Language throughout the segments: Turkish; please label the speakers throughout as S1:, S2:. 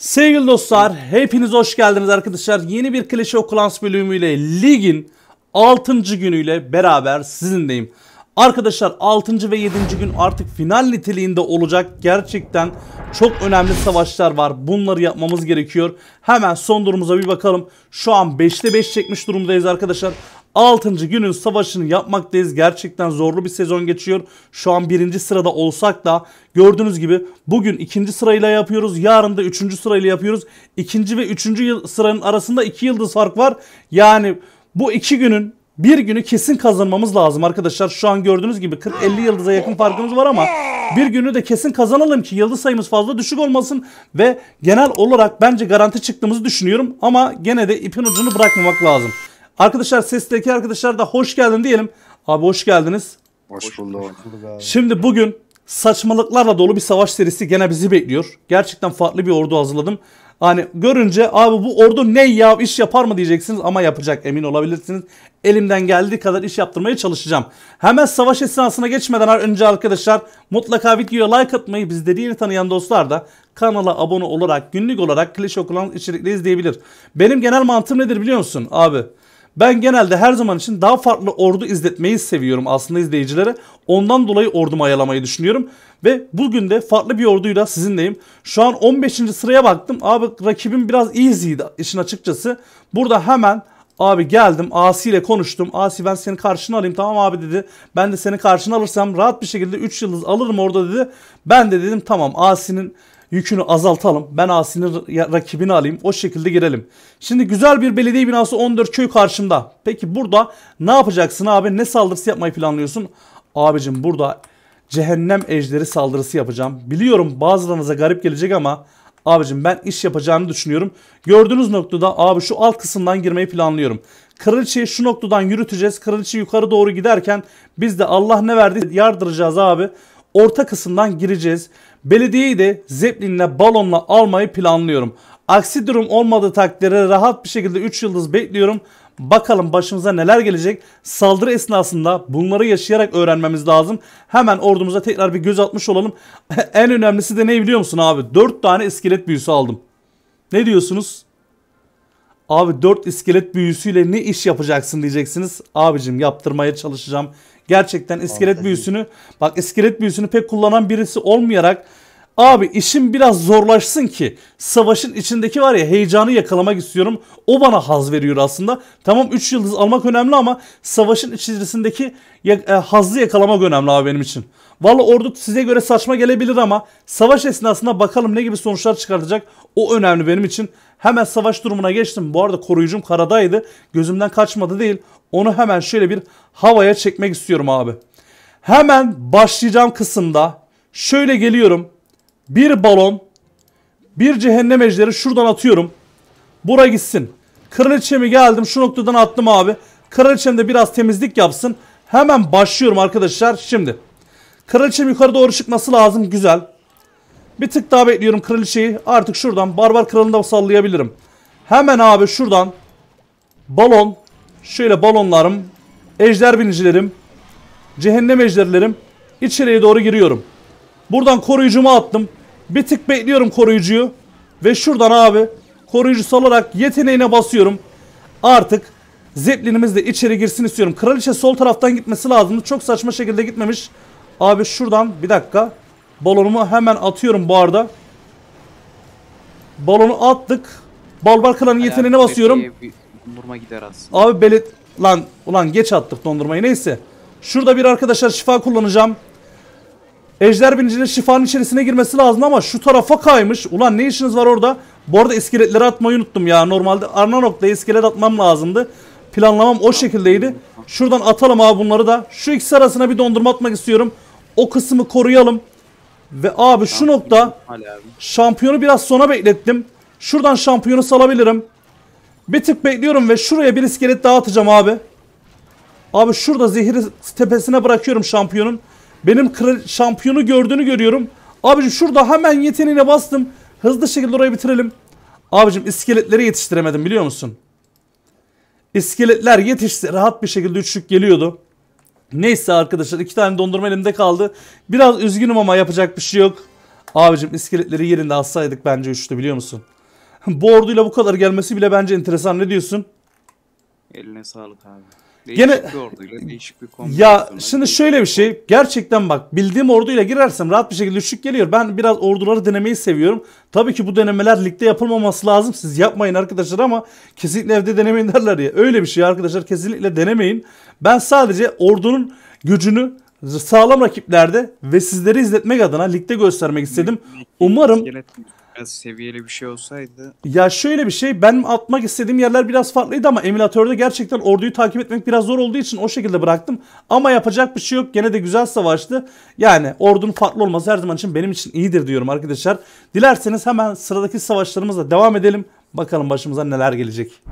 S1: Sevgili dostlar, hepiniz hoş geldiniz arkadaşlar. Yeni bir klişe okulans bölümüyle ligin 6. günüyle beraber sizinleyim. Arkadaşlar 6. ve 7. gün artık final niteliğinde olacak. Gerçekten çok önemli savaşlar var. Bunları yapmamız gerekiyor. Hemen son durumumuza bir bakalım. Şu an 5'te 5 çekmiş durumdayız arkadaşlar. 6. günün savaşını yapmaktayız. Gerçekten zorlu bir sezon geçiyor. Şu an 1. sırada olsak da gördüğünüz gibi bugün 2. sırayla yapıyoruz. Yarın da 3. sırayla yapıyoruz. 2. ve 3. sıranın arasında 2 yıldız fark var. Yani bu 2 günün bir günü kesin kazanmamız lazım arkadaşlar. Şu an gördüğünüz gibi 40-50 yıldıza yakın farkımız var ama bir günü de kesin kazanalım ki yıldız sayımız fazla düşük olmasın ve genel olarak bence garanti çıktığımızı düşünüyorum ama gene de ipin ucunu bırakmamak lazım. Arkadaşlar sesteki arkadaşlar da hoş geldin diyelim. Abi hoş geldiniz. Hoş bulduk. Şimdi bugün saçmalıklarla dolu bir savaş serisi gene bizi bekliyor. Gerçekten farklı bir ordu hazırladım. Hani görünce abi bu ordu ne ya iş yapar mı diyeceksiniz ama yapacak emin olabilirsiniz. Elimden geldiği kadar iş yaptırmaya çalışacağım. Hemen savaş esnasına geçmeden önce arkadaşlar mutlaka videoya like atmayı bizleri yeni tanıyan dostlar da kanala abone olarak günlük olarak klişe okulan içerikleri izleyebilir. Benim genel mantığım nedir biliyor musun abi? Ben genelde her zaman için daha farklı ordu izletmeyi seviyorum aslında izleyicilere. Ondan dolayı ordumu ayarlamayı düşünüyorum. Ve bugün de farklı bir orduyla sizinleyim. Şu an 15. sıraya baktım. Abi rakibim biraz easy'ydi işin açıkçası. Burada hemen Abi geldim Asi ile konuştum. Asi ben seni karşına alayım tamam abi dedi. Ben de seni karşına alırsam rahat bir şekilde 3 yıldız alırım orada dedi. Ben de dedim tamam Asi'nin yükünü azaltalım. Ben Asi'nin rakibini alayım. O şekilde girelim. Şimdi güzel bir belediye binası 14 köy karşımda. Peki burada ne yapacaksın abi? Ne saldırısı yapmayı planlıyorsun? Abicim burada cehennem ejderi saldırısı yapacağım. Biliyorum bazılarınıza garip gelecek ama abicim ben iş yapacağımı düşünüyorum. Gördüğünüz noktada abi şu alt kısımdan girmeyi planlıyorum. Kraliçeyi şu noktadan yürüteceğiz. Kraliçe yukarı doğru giderken biz de Allah ne verdi yardıracağız abi orta kısımdan gireceğiz. Belediyeyi de zeplinle balonla almayı planlıyorum. Aksi durum olmadığı takdirde rahat bir şekilde 3 yıldız bekliyorum. Bakalım başımıza neler gelecek. Saldırı esnasında bunları yaşayarak öğrenmemiz lazım. Hemen ordumuza tekrar bir göz atmış olalım. en önemlisi de ne biliyor musun abi? 4 tane iskelet büyüsü aldım. Ne diyorsunuz? Abi 4 iskelet büyüsüyle ne iş yapacaksın diyeceksiniz. Abicim yaptırmaya çalışacağım. Gerçekten iskelet büyüsünü bak iskelet büyüsünü pek kullanan birisi olmayarak Abi işim biraz zorlaşsın ki savaşın içindeki var ya heyecanı yakalamak istiyorum. O bana haz veriyor aslında. Tamam 3 yıldız almak önemli ama savaşın içerisindeki ya, e, yakalamak önemli abi benim için. Valla ordu size göre saçma gelebilir ama savaş esnasında bakalım ne gibi sonuçlar çıkartacak. O önemli benim için. Hemen savaş durumuna geçtim. Bu arada koruyucum karadaydı. Gözümden kaçmadı değil. Onu hemen şöyle bir havaya çekmek istiyorum abi. Hemen başlayacağım kısımda şöyle geliyorum. Bir balon. Bir cehennem ejderi şuradan atıyorum. Bura gitsin. Kraliçemi geldim. Şu noktadan attım abi. Kraliçem de biraz temizlik yapsın. Hemen başlıyorum arkadaşlar. Şimdi. Kraliçem yukarı doğru çıkması lazım. Güzel. Bir tık daha bekliyorum kraliçeyi. Artık şuradan barbar kralını da sallayabilirim. Hemen abi şuradan. Balon. Şöyle balonlarım. Ejder binicilerim. Cehennem ejderlerim. İçeriye doğru giriyorum. Buradan koruyucumu attım. Bir tık bekliyorum koruyucuyu. Ve şuradan abi koruyucu salarak yeteneğine basıyorum. Artık Zeplinimiz de içeri girsin istiyorum. Kraliçe sol taraftan gitmesi lazımdı. Çok saçma şekilde gitmemiş. Abi şuradan bir dakika. Balonumu hemen atıyorum bu arada. Balonu attık. Balbar Klan'ın yeteneğine basıyorum. Dondurma gider aslında. Abi belet... Lan, ulan geç attık dondurmayı neyse. Şurada bir arkadaşlar şifa kullanacağım. Ejder binicinin şifanın içerisine girmesi lazım ama şu tarafa kaymış. Ulan ne işiniz var orada? Bu arada iskeletleri atmayı unuttum ya. Normalde arna Arnanok'ta iskelet atmam lazımdı. Planlamam o şekildeydi. Şuradan atalım abi bunları da. Şu ikisi arasına bir dondurma atmak istiyorum. O kısmı koruyalım. Ve abi şu nokta şampiyonu biraz sona beklettim. Şuradan şampiyonu salabilirim. Bir tık bekliyorum ve şuraya bir iskelet daha atacağım abi. Abi şurada zehiri tepesine bırakıyorum şampiyonun. Benim şampiyonu gördüğünü görüyorum. Abicim şurada hemen yeteneğine bastım. Hızlı şekilde orayı bitirelim. Abicim iskeletleri yetiştiremedim biliyor musun? İskeletler yetişti. Rahat bir şekilde üçlük geliyordu. Neyse arkadaşlar iki tane dondurma elimde kaldı. Biraz üzgünüm ama yapacak bir şey yok. Abicim iskeletleri yerinde alsaydık bence üçlü biliyor musun? bu orduyla bu kadar gelmesi bile bence enteresan. Ne diyorsun? Eline sağlık abi. Değişik Gene bir orduyla değişik bir Ya şimdi şöyle bir şey gerçekten bak bildiğim orduyla girersem rahat bir şekilde düşük geliyor. Ben biraz orduları denemeyi seviyorum. Tabii ki bu denemeler ligde yapılmaması lazım. Siz yapmayın arkadaşlar ama kesinlikle evde denemeyin derler ya. Öyle bir şey arkadaşlar kesinlikle denemeyin. Ben sadece ordunun gücünü sağlam rakiplerde ve sizleri izletmek adına ligde göstermek istedim. Umarım biraz seviyeli bir şey olsaydı. Ya şöyle bir şey ben atmak istediğim yerler biraz farklıydı ama emülatörde gerçekten orduyu takip etmek biraz zor olduğu için o şekilde bıraktım. Ama yapacak bir şey yok gene de güzel savaştı. Yani ordunun farklı olması her zaman için benim için iyidir diyorum arkadaşlar. Dilerseniz hemen sıradaki savaşlarımızla devam edelim. Bakalım başımıza neler gelecek.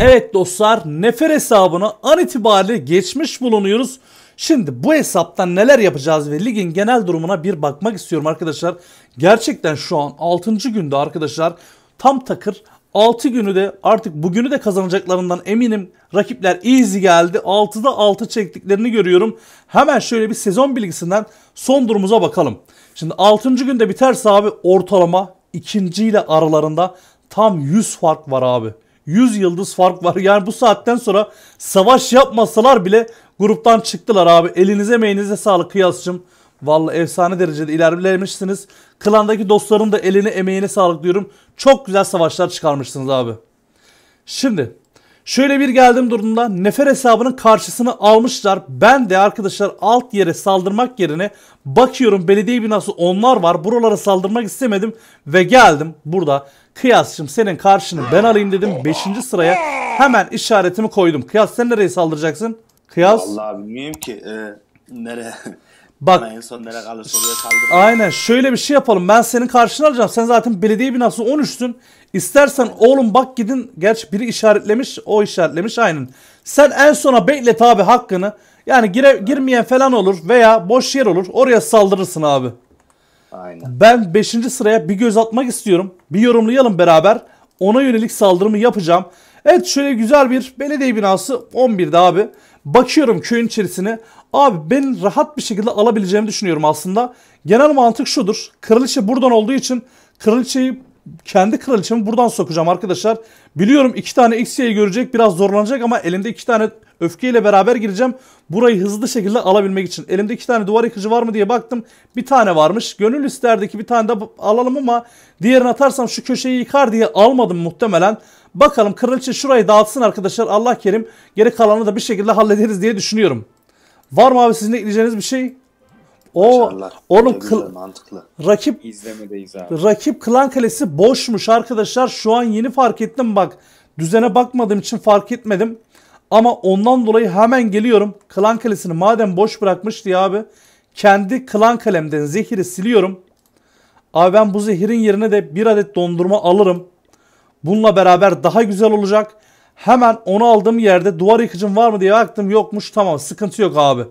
S1: Evet dostlar nefer hesabına an itibariyle geçmiş bulunuyoruz. Şimdi bu hesaptan neler yapacağız ve ligin genel durumuna bir bakmak istiyorum arkadaşlar. Gerçekten şu an 6. günde arkadaşlar tam takır 6 günü de artık bugünü de kazanacaklarından eminim. Rakipler easy geldi. 6'da 6 çektiklerini görüyorum. Hemen şöyle bir sezon bilgisinden son durumuza bakalım. Şimdi 6. günde biterse abi ortalama ikinci ile aralarında tam 100 fark var abi. 100 yıldız fark var. Yani bu saatten sonra savaş yapmasalar bile Gruptan çıktılar abi. Elinize meyinize sağlık kıyasçım. Vallahi efsane derecede ilerlemişsiniz. Klandaki dostların da eline emeğine sağlık diyorum. Çok güzel savaşlar çıkarmışsınız abi. Şimdi şöyle bir geldim durumda nefer hesabının karşısını almışlar. Ben de arkadaşlar alt yere saldırmak yerine bakıyorum belediye binası onlar var. Buralara saldırmak istemedim ve geldim burada kıyasçım senin karşını ben alayım dedim. 5. sıraya hemen işaretimi koydum. Kıyas sen nereye saldıracaksın? Kıyas... Vallahi bilmiyorum ki e, nereye... Bak. Ama en son nereye kaldı soruya saldırır. Aynen şöyle bir şey yapalım. Ben senin karşına alacağım. Sen zaten belediye binası 13'tün. İstersen oğlum bak gidin. Gerçi biri işaretlemiş. O işaretlemiş aynen. Sen en sona beklet abi hakkını. Yani gire, girmeyen falan olur veya boş yer olur. Oraya saldırırsın abi. Aynen. Ben 5. sıraya bir göz atmak istiyorum. Bir yorumlayalım beraber. Ona yönelik saldırımı yapacağım. Evet şöyle güzel bir belediye binası 11'de abi. Bakıyorum köyün içerisine. Abi ben rahat bir şekilde alabileceğimi düşünüyorum aslında. Genel mantık şudur. Kraliçe buradan olduğu için kraliçeyi kendi kraliçemi buradan sokacağım arkadaşlar. Biliyorum iki tane X'yi görecek biraz zorlanacak ama elimde iki tane öfkeyle beraber gireceğim. Burayı hızlı şekilde alabilmek için. Elimde iki tane duvar yıkıcı var mı diye baktım. Bir tane varmış. Gönül isterdi ki bir tane de alalım ama diğerini atarsam şu köşeyi yıkar diye almadım muhtemelen. Bakalım kraliçe şurayı dağıtsın arkadaşlar. Allah kerim geri kalanı da bir şekilde hallederiz diye düşünüyorum. Var mı abi sizin ekleyeceğiniz bir şey? O Başarılar. onun kıl, mantıklı. rakip izlemedeyiz abi. Rakip klan kalesi boşmuş arkadaşlar. Şu an yeni fark ettim bak. Düzene bakmadığım için fark etmedim. Ama ondan dolayı hemen geliyorum. Klan kalesini madem boş bırakmış diye abi. Kendi klan kalemden zehiri siliyorum. Abi ben bu zehirin yerine de bir adet dondurma alırım. Bununla beraber daha güzel olacak. Hemen onu aldığım yerde duvar yıkıcım var mı diye baktım. Yokmuş tamam sıkıntı yok abi.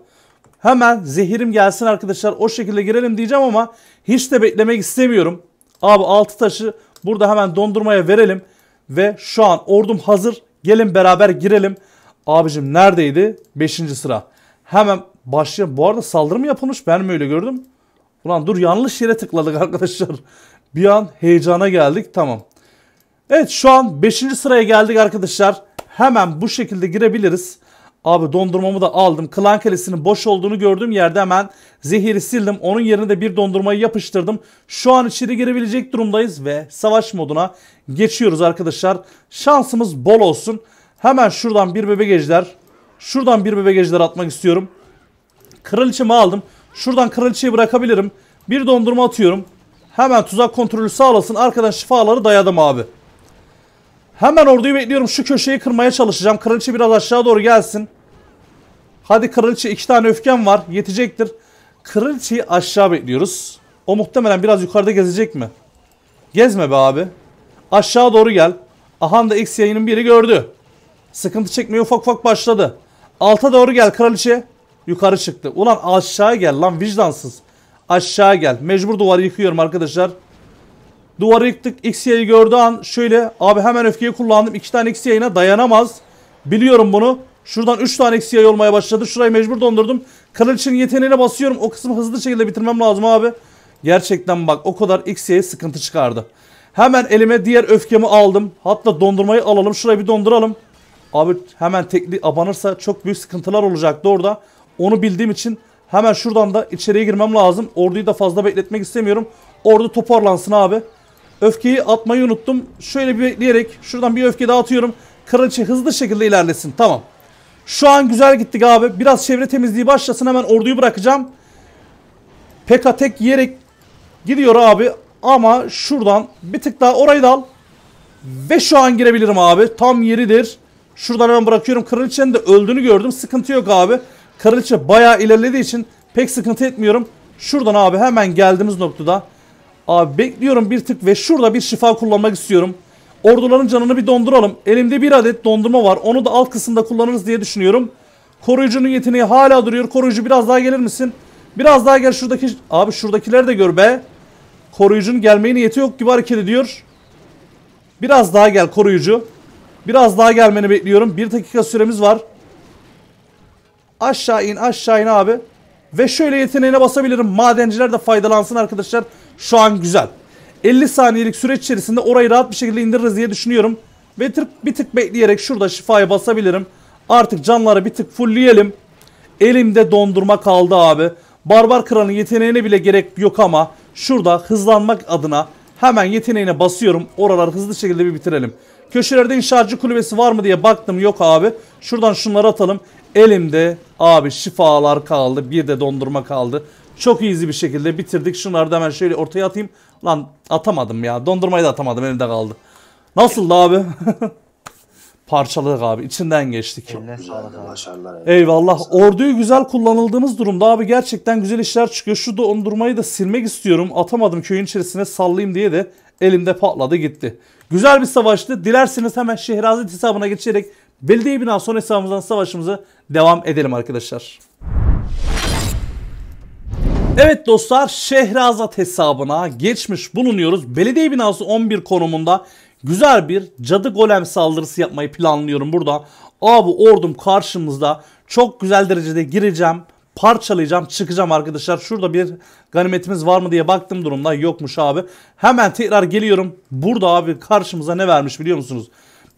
S1: Hemen zehirim gelsin arkadaşlar o şekilde girelim diyeceğim ama hiç de beklemek istemiyorum. Abi altı taşı burada hemen dondurmaya verelim. Ve şu an ordum hazır. Gelin beraber girelim. Abicim neredeydi? Beşinci sıra. Hemen başlayalım. Bu arada saldırı mı yapılmış? Ben mi öyle gördüm? Ulan dur yanlış yere tıkladık arkadaşlar. Bir an heyecana geldik. Tamam. Evet şu an beşinci sıraya geldik arkadaşlar. Hemen bu şekilde girebiliriz. Abi dondurmamı da aldım. Klan kalesinin boş olduğunu gördüğüm yerde hemen zehiri sildim. Onun yerine de bir dondurmayı yapıştırdım. Şu an içeri girebilecek durumdayız ve savaş moduna geçiyoruz arkadaşlar. Şansımız bol olsun. Hemen şuradan bir bebek ejder. Şuradan bir bebek ejder atmak istiyorum. Kraliçemi aldım. Şuradan kraliçeyi bırakabilirim. Bir dondurma atıyorum. Hemen tuzak kontrolü sağlasın. Arkadan şifaları dayadım abi. Hemen orduyu bekliyorum. Şu köşeyi kırmaya çalışacağım. Kraliçe biraz aşağı doğru gelsin. Hadi kraliçe iki tane öfken var. Yetecektir. Kraliçeyi aşağı bekliyoruz. O muhtemelen biraz yukarıda gezecek mi? Gezme be abi. Aşağı doğru gel. Ahan da X yayının biri gördü. Sıkıntı çekmeye ufak ufak başladı. Alta doğru gel kraliçe. Yukarı çıktı. Ulan aşağı gel lan vicdansız. Aşağı gel. Mecbur duvarı yıkıyorum arkadaşlar. Duvarı yıktık. X yayı gördüğü an şöyle. Abi hemen öfkeyi kullandım. İki tane X yayına dayanamaz. Biliyorum bunu. Şuradan 3 tane eksi yay olmaya başladı. Şurayı mecbur dondurdum. Kraliçenin yeteneğine basıyorum. O kısmı hızlı şekilde bitirmem lazım abi. Gerçekten bak o kadar eksiye sıkıntı çıkardı. Hemen elime diğer öfkemi aldım. Hatta dondurmayı alalım. Şurayı bir donduralım. Abi hemen tekli abanırsa çok büyük sıkıntılar olacaktı orada. Onu bildiğim için hemen şuradan da içeriye girmem lazım. Orduyu da fazla bekletmek istemiyorum. Ordu toparlansın abi. Öfkeyi atmayı unuttum. Şöyle bir bekleyerek şuradan bir öfke daha atıyorum. Kraliçe hızlı şekilde ilerlesin. Tamam. Şu an güzel gittik abi. Biraz çevre temizliği başlasın hemen orduyu bırakacağım. Peka tek yiyerek gidiyor abi. Ama şuradan bir tık daha orayı da al. Ve şu an girebilirim abi. Tam yeridir. Şuradan hemen bırakıyorum. Kraliçenin de öldüğünü gördüm. Sıkıntı yok abi. Kraliçe baya ilerlediği için pek sıkıntı etmiyorum. Şuradan abi hemen geldiğimiz noktada. Abi bekliyorum bir tık ve şurada bir şifa kullanmak istiyorum. Orduların canını bir donduralım. Elimde bir adet dondurma var. Onu da alt kısımda kullanırız diye düşünüyorum. Koruyucunun yeteneği hala duruyor. Koruyucu biraz daha gelir misin? Biraz daha gel şuradaki... Abi şuradakileri de gör be. Koruyucunun gelmeye niyeti yok gibi hareket ediyor. Biraz daha gel koruyucu. Biraz daha gelmeni bekliyorum. Bir dakika süremiz var. Aşağı in aşağı in abi. Ve şöyle yeteneğine basabilirim. Madenciler de faydalansın arkadaşlar. Şu an güzel. 50 saniyelik süreç içerisinde orayı rahat bir şekilde indiririz diye düşünüyorum. Ve tık, bir tık bekleyerek şurada şifayı basabilirim. Artık canları bir tık fullleyelim. Elimde dondurma kaldı abi. Barbar kralın yeteneğine bile gerek yok ama şurada hızlanmak adına hemen yeteneğine basıyorum. Oraları hızlı şekilde bir bitirelim. Köşelerde inşaatçı kulübesi var mı diye baktım yok abi. Şuradan şunları atalım. Elimde abi şifalar kaldı. Bir de dondurma kaldı. Çok iyi bir şekilde bitirdik. Şunları da hemen şöyle ortaya atayım. Lan atamadım ya. Dondurmayı da atamadım elimde kaldı. Nasıldı abi? Parçaladık abi. İçinden geçtik. Eline sağlık başarılar. Eyvallah. Orduyu güzel kullanıldığımız durumda abi gerçekten güzel işler çıkıyor. Şu dondurmayı da silmek istiyorum. Atamadım köyün içerisine sallayayım diye de elimde patladı gitti. Güzel bir savaştı. Dilerseniz hemen Şehrazat hesabına geçerek belediye bina son hesabımızdan savaşımıza devam edelim arkadaşlar. Evet dostlar Şehrazat hesabına geçmiş bulunuyoruz. Belediye binası 11 konumunda güzel bir cadı golem saldırısı yapmayı planlıyorum burada. Abi ordum karşımızda çok güzel derecede gireceğim parçalayacağım çıkacağım arkadaşlar. Şurada bir ganimetimiz var mı diye baktım durumda yokmuş abi. Hemen tekrar geliyorum. Burada abi karşımıza ne vermiş biliyor musunuz?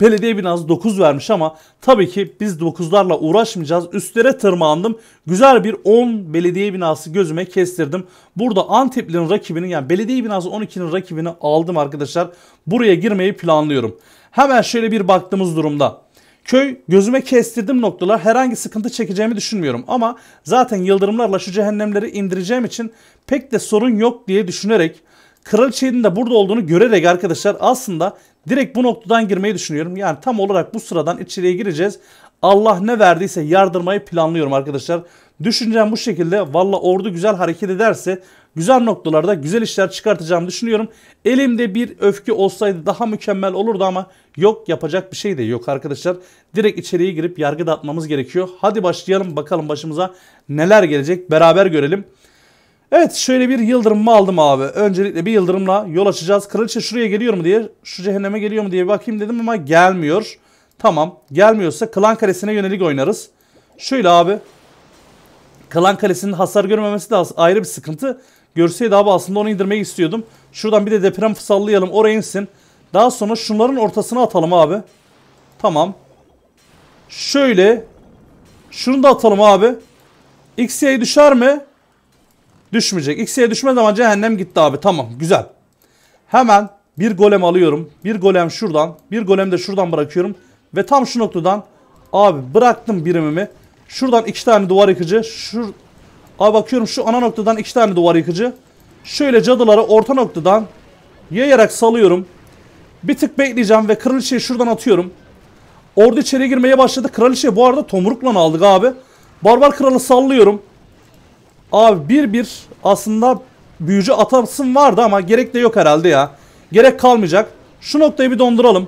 S1: Belediye binası 9 vermiş ama tabii ki biz 9'larla uğraşmayacağız. Üstlere tırmandım. Güzel bir 10 belediye binası gözüme kestirdim. Burada Antepli'nin rakibini yani belediye binası 12'nin rakibini aldım arkadaşlar. Buraya girmeyi planlıyorum. Hemen şöyle bir baktığımız durumda. Köy gözüme kestirdim noktalar herhangi sıkıntı çekeceğimi düşünmüyorum ama zaten yıldırımlarla şu cehennemleri indireceğim için pek de sorun yok diye düşünerek Kraliçenin de burada olduğunu görerek arkadaşlar aslında Direkt bu noktadan girmeyi düşünüyorum. Yani tam olarak bu sıradan içeriye gireceğiz. Allah ne verdiyse yardırmayı planlıyorum arkadaşlar. Düşüncem bu şekilde. Valla ordu güzel hareket ederse güzel noktalarda güzel işler çıkartacağımı düşünüyorum. Elimde bir öfke olsaydı daha mükemmel olurdu ama yok yapacak bir şey de yok arkadaşlar. Direkt içeriye girip yargı atmamız gerekiyor. Hadi başlayalım bakalım başımıza neler gelecek beraber görelim. Evet şöyle bir yıldırımımı aldım abi. Öncelikle bir yıldırımla yol açacağız. Kraliçe şuraya geliyor mu diye, şu cehenneme geliyor mu diye bakayım dedim ama gelmiyor. Tamam gelmiyorsa klan kalesine yönelik oynarız. Şöyle abi. Klan kalesinin hasar görmemesi de ayrı bir sıkıntı. Görseydi abi aslında onu indirmek istiyordum. Şuradan bir de deprem sallayalım oraya insin. Daha sonra şunların ortasına atalım abi. Tamam. Şöyle. Şunu da atalım abi. XY düşer mi? Düşmeyecek. X'ye düşmez ama cehennem gitti abi. Tamam güzel. Hemen bir golem alıyorum. Bir golem şuradan. Bir golem de şuradan bırakıyorum. Ve tam şu noktadan abi bıraktım birimimi. Şuradan iki tane duvar yıkıcı. Şur... Abi bakıyorum şu ana noktadan iki tane duvar yıkıcı. Şöyle cadıları orta noktadan yayarak salıyorum. Bir tık bekleyeceğim ve kraliçeyi şuradan atıyorum. Ordu içeri girmeye başladı. Kraliçe bu arada tomrukla aldık abi. Barbar kralı sallıyorum. Abi bir bir aslında büyücü atasın vardı ama gerek de yok herhalde ya. Gerek kalmayacak. Şu noktayı bir donduralım.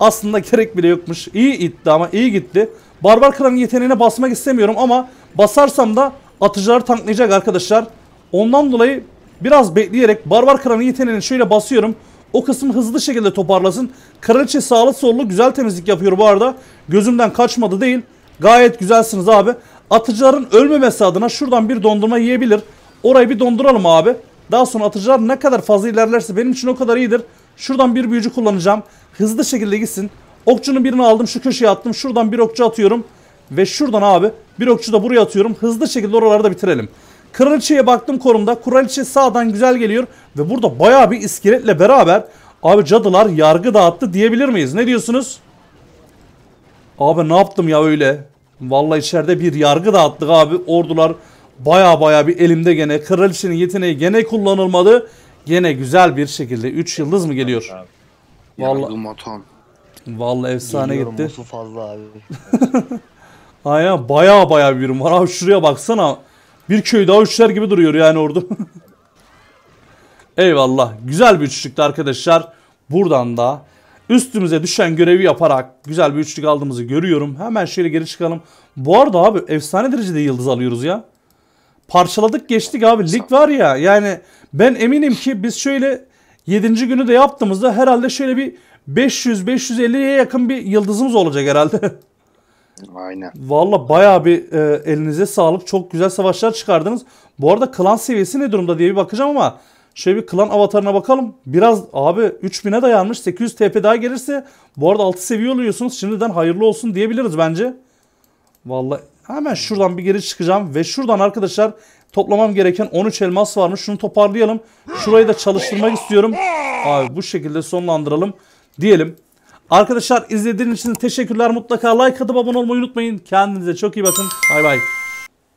S1: Aslında gerek bile yokmuş. İyi itti ama iyi gitti. Barbar Kral'ın yeteneğine basmak istemiyorum ama basarsam da atıcıları tanklayacak arkadaşlar. Ondan dolayı biraz bekleyerek Barbar Kral'ın yeteneğini şöyle basıyorum. O kısım hızlı şekilde toparlasın. Kraliçe sağlı sollu güzel temizlik yapıyor bu arada. Gözümden kaçmadı değil. Gayet güzelsiniz abi. Atıcıların ölmemesi adına şuradan bir dondurma yiyebilir. Orayı bir donduralım abi. Daha sonra atıcılar ne kadar fazla ilerlerse benim için o kadar iyidir. Şuradan bir büyücü kullanacağım. Hızlı şekilde gitsin. Okçunun birini aldım şu köşeye attım. Şuradan bir okçu atıyorum. Ve şuradan abi bir okçu da buraya atıyorum. Hızlı şekilde oraları da bitirelim. Kraliçeye baktım korumda, Kraliçe sağdan güzel geliyor. Ve burada baya bir iskeletle beraber abi cadılar yargı dağıttı diyebilir miyiz? Ne diyorsunuz? Abi ne yaptım ya öyle? Vallahi içeride bir yargı dağıttık abi. Ordular baya baya bir elimde gene. Kraliçenin yeteneği gene kullanılmadı. Gene güzel bir şekilde 3 yıldız mı geliyor? Vallahi Vallahi efsane Geliyorum, gitti. Musu fazla abi. Aynen baya baya bir ürün var. Abi şuraya baksana. Bir köy daha üçler gibi duruyor yani ordu. Eyvallah. Güzel bir üçlüktü arkadaşlar. Buradan da Üstümüze düşen görevi yaparak güzel bir üçlük aldığımızı görüyorum. Hemen şöyle geri çıkalım. Bu arada abi efsane derecede yıldız alıyoruz ya. Parçaladık geçtik abi. Lig var ya yani ben eminim ki biz şöyle 7. günü de yaptığımızda herhalde şöyle bir 500-550'ye yakın bir yıldızımız olacak herhalde. Aynen. Valla baya bir e, elinize sağlık. Çok güzel savaşlar çıkardınız. Bu arada klan seviyesi ne durumda diye bir bakacağım ama Şöyle bir klan avatarına bakalım. Biraz abi 3000'e dayanmış. 800 TP daha gelirse bu arada 6 seviye oluyorsunuz. Şimdiden hayırlı olsun diyebiliriz bence. Vallahi hemen şuradan bir geri çıkacağım. Ve şuradan arkadaşlar toplamam gereken 13 elmas varmış. Şunu toparlayalım. Şurayı da çalıştırmak istiyorum. Abi bu şekilde sonlandıralım diyelim. Arkadaşlar izlediğiniz için teşekkürler. Mutlaka like atıp abone olmayı unutmayın. Kendinize çok iyi bakın. Bay bay.